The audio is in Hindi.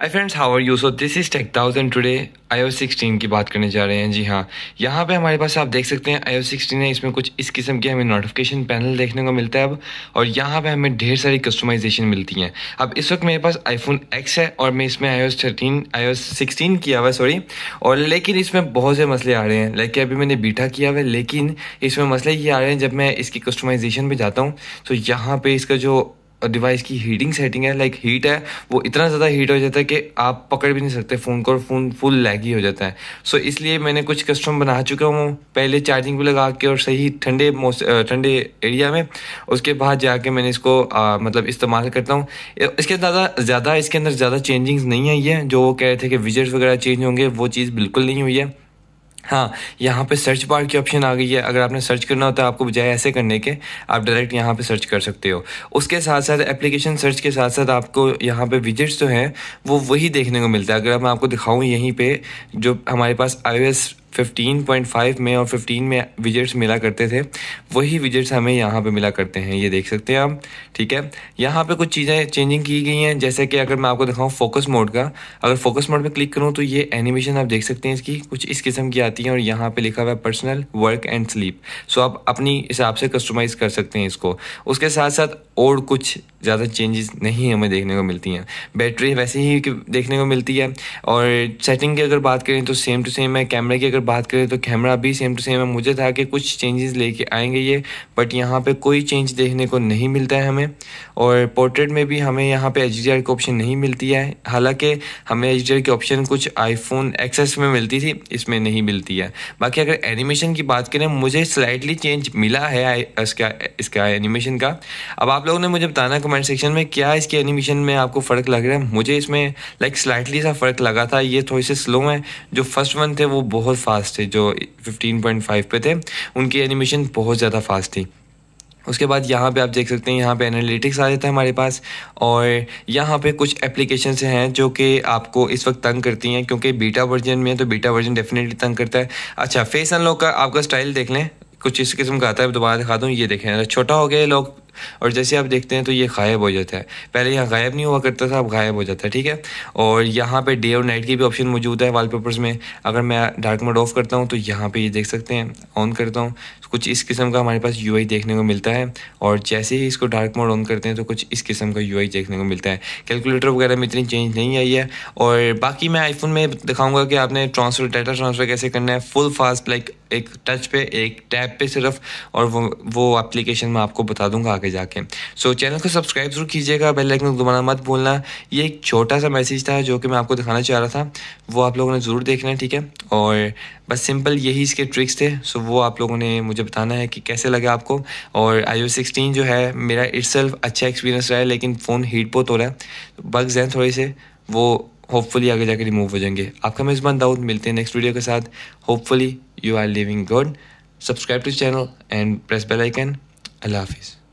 hi friends how are you so this is tech thousand today iOS sixteen की बात करने जा रहे हैं जी हाँ यहाँ पे हमारे पास आप देख सकते हैं आई ओ सिक्सटीन है इसमें कुछ इस किस्म के हमें नोटिफिकेशन पैनल देखने को मिलता है अब और यहाँ पे हमें ढेर सारी कस्टमाइजेशन मिलती हैं अब इस वक्त मेरे पास आईफोन एक्स है और मैं इसमें आई ओ एस सिक्सटीन किया हुआ है सॉरी और लेकिन इसमें बहुत से मसले आ रहे हैं लाइक अभी मैंने बीठा किया हुआ है लेकिन इसमें मसले ये आ रहे हैं जब मैं इसकी कस्टमाइजेशन पर जाता हूँ तो यहाँ पर इसका जो डिवाइस की हीटिंग सेटिंग है लाइक हीट है वो इतना ज़्यादा हीट हो जाता है कि आप पकड़ भी नहीं सकते फ़ोन को और फ़ोन फुल लैगी हो जाता है सो so, इसलिए मैंने कुछ कस्टम बना चुका हूँ पहले चार्जिंग भी लगा के और सही ठंडे ठंडे एरिया में उसके बाद जाके मैंने इसको आ, मतलब इस्तेमाल करता हूँ इसके ज़्यादा ज़्यादा इसके अंदर ज़्यादा चेंजिंग्स नहीं आई है जो वो कह रहे थे कि विजट्स वगैरह चेंज होंगे वो चीज़ बिल्कुल नहीं हुई है हाँ यहाँ पे सर्च बार की ऑप्शन आ गई है अगर आपने सर्च करना होता तो है आपको बजाय ऐसे करने के आप डायरेक्ट यहाँ पे सर्च कर सकते हो उसके साथ साथ एप्लीकेशन सर्च के साथ साथ आपको यहाँ पे विजिट्स जो हैं वो वही देखने को मिलता है अगर मैं आपको दिखाऊँ यहीं पे जो हमारे पास आई 15.5 में और 15 में विजिट्स मिला करते थे वही विजिट्स हमें यहाँ पे मिला करते हैं ये देख सकते हैं आप ठीक है यहाँ पे कुछ चीज़ें चेंजिंग की गई हैं जैसे कि अगर मैं आपको दिखाऊँ फोकस मोड का अगर फोकस मोड पे क्लिक करूँ तो ये एनिमेशन आप देख सकते हैं इसकी कुछ इस किस्म की आती है और यहाँ पर लिखा हुआ है personal work and sleep so आप अपनी हिसाब से कस्टमाइज़ कर सकते हैं इसको उसके साथ साथ और कुछ ज़्यादा चेंजेस नहीं हमें देखने को मिलती हैं बैटरी वैसे ही देखने को मिलती है और सेटिंग की अगर बात करें तो सेम टू सेम है कैमरे की अगर बात करें तो कैमरा भी सेम टू सेम है मुझे था कि कुछ चेंजेस लेके आएंगे ये बट यहाँ पे कोई चेंज देखने को नहीं मिलता है हमें और पोर्ट्रेट में भी हमें यहाँ पे एच की ऑप्शन नहीं मिलती है हालांकि हमें एच की ऑप्शन कुछ आईफोन एक्सेस में मिलती थी इसमें नहीं मिलती है बाकी अगर एनिमेशन की बात करें मुझे स्लाइटली चेंज मिला है इसका इसका एनिमेशन का अब आप लोगों ने मुझे बताना कमेंट सेक्शन में क्या इसके एनिमेशन में आपको फ़र्क लग रहा है मुझे इसमें लाइक स्लाइटली सा फ़र्क लगा था ये थोड़े से स्लो हैं जो फर्स्ट वन थे वो बहुत फास्ट फास्ट थे जो 15.5 पे थे उनकी एनिमेशन बहुत ज़्यादा फास्ट थी उसके बाद यहाँ पे आप देख सकते हैं यहाँ पे एनालिटिक्स आ जाता है हमारे पास और यहाँ पे कुछ एप्लीकेशंस हैं जो कि आपको इस वक्त तंग करती हैं क्योंकि बीटा वर्जन में है तो बीटा वर्जन डेफिनेटली तंग करता है अच्छा फेस अनलॉक का आपका स्टाइल देख लें कुछ इस किस्म का आता है दोबारा दिखा दूँ ये देखें छोटा हो गया लोग और जैसे आप देखते हैं तो ये गायब हो जाता है पहले यहाँ गायब नहीं हुआ करता था अब गायब हो जाता है ठीक है और यहाँ पे डे और नाइट की भी ऑप्शन मौजूद है वॉलपेपर्स में अगर मैं डार्क मोड ऑफ करता हूँ तो यहाँ पे ये देख सकते हैं ऑन करता हूँ कुछ इस किस्म का हमारे पास यू देखने को मिलता है और जैसे ही इसको डार्क मोड ऑन करते हैं तो कुछ इस किस्म का यू देखने को मिलता है कैलकुलेटर वगैरह में इतनी चेंज नहीं आई है और बाकी मैं आईफोन में दिखाऊंगा कि आपने ट्रांसफर डाटा ट्रांसफ़र कैसे करना है फुल फास्ट लाइक एक टच पे एक टैब पे सिर्फ और वो वो एप्लीकेशन मैं आपको बता दूंगा आगे जाके सो so, चैनल को सब्सक्राइब जरूर कीजिएगा बेल आइकन को दोबारा मत बोलना ये एक छोटा सा मैसेज था जो कि मैं आपको दिखाना चाह रहा था वो आप लोगों ने ज़रूर देखना है ठीक है और बस सिंपल यही इसके ट्रिक्स थे सो so, वो आप लोगों ने मुझे बताना है कि कैसे लगे आपको और आई ओ सिक्सटीन जो है मेरा इट्सल्फ अच्छा एक्सपीरियंस रहा है लेकिन फ़ोन हीट बहुत हो रहा है बग्स हैं थोड़े से वो होपफुली आगे जाके रिमूव हो जाएंगे आपका मेज़बान दाऊद मिलते हैं नेक्स्ट वीडियो के साथ hopefully you are living good subscribe to channel and press bell icon अल्लाह हाफिज़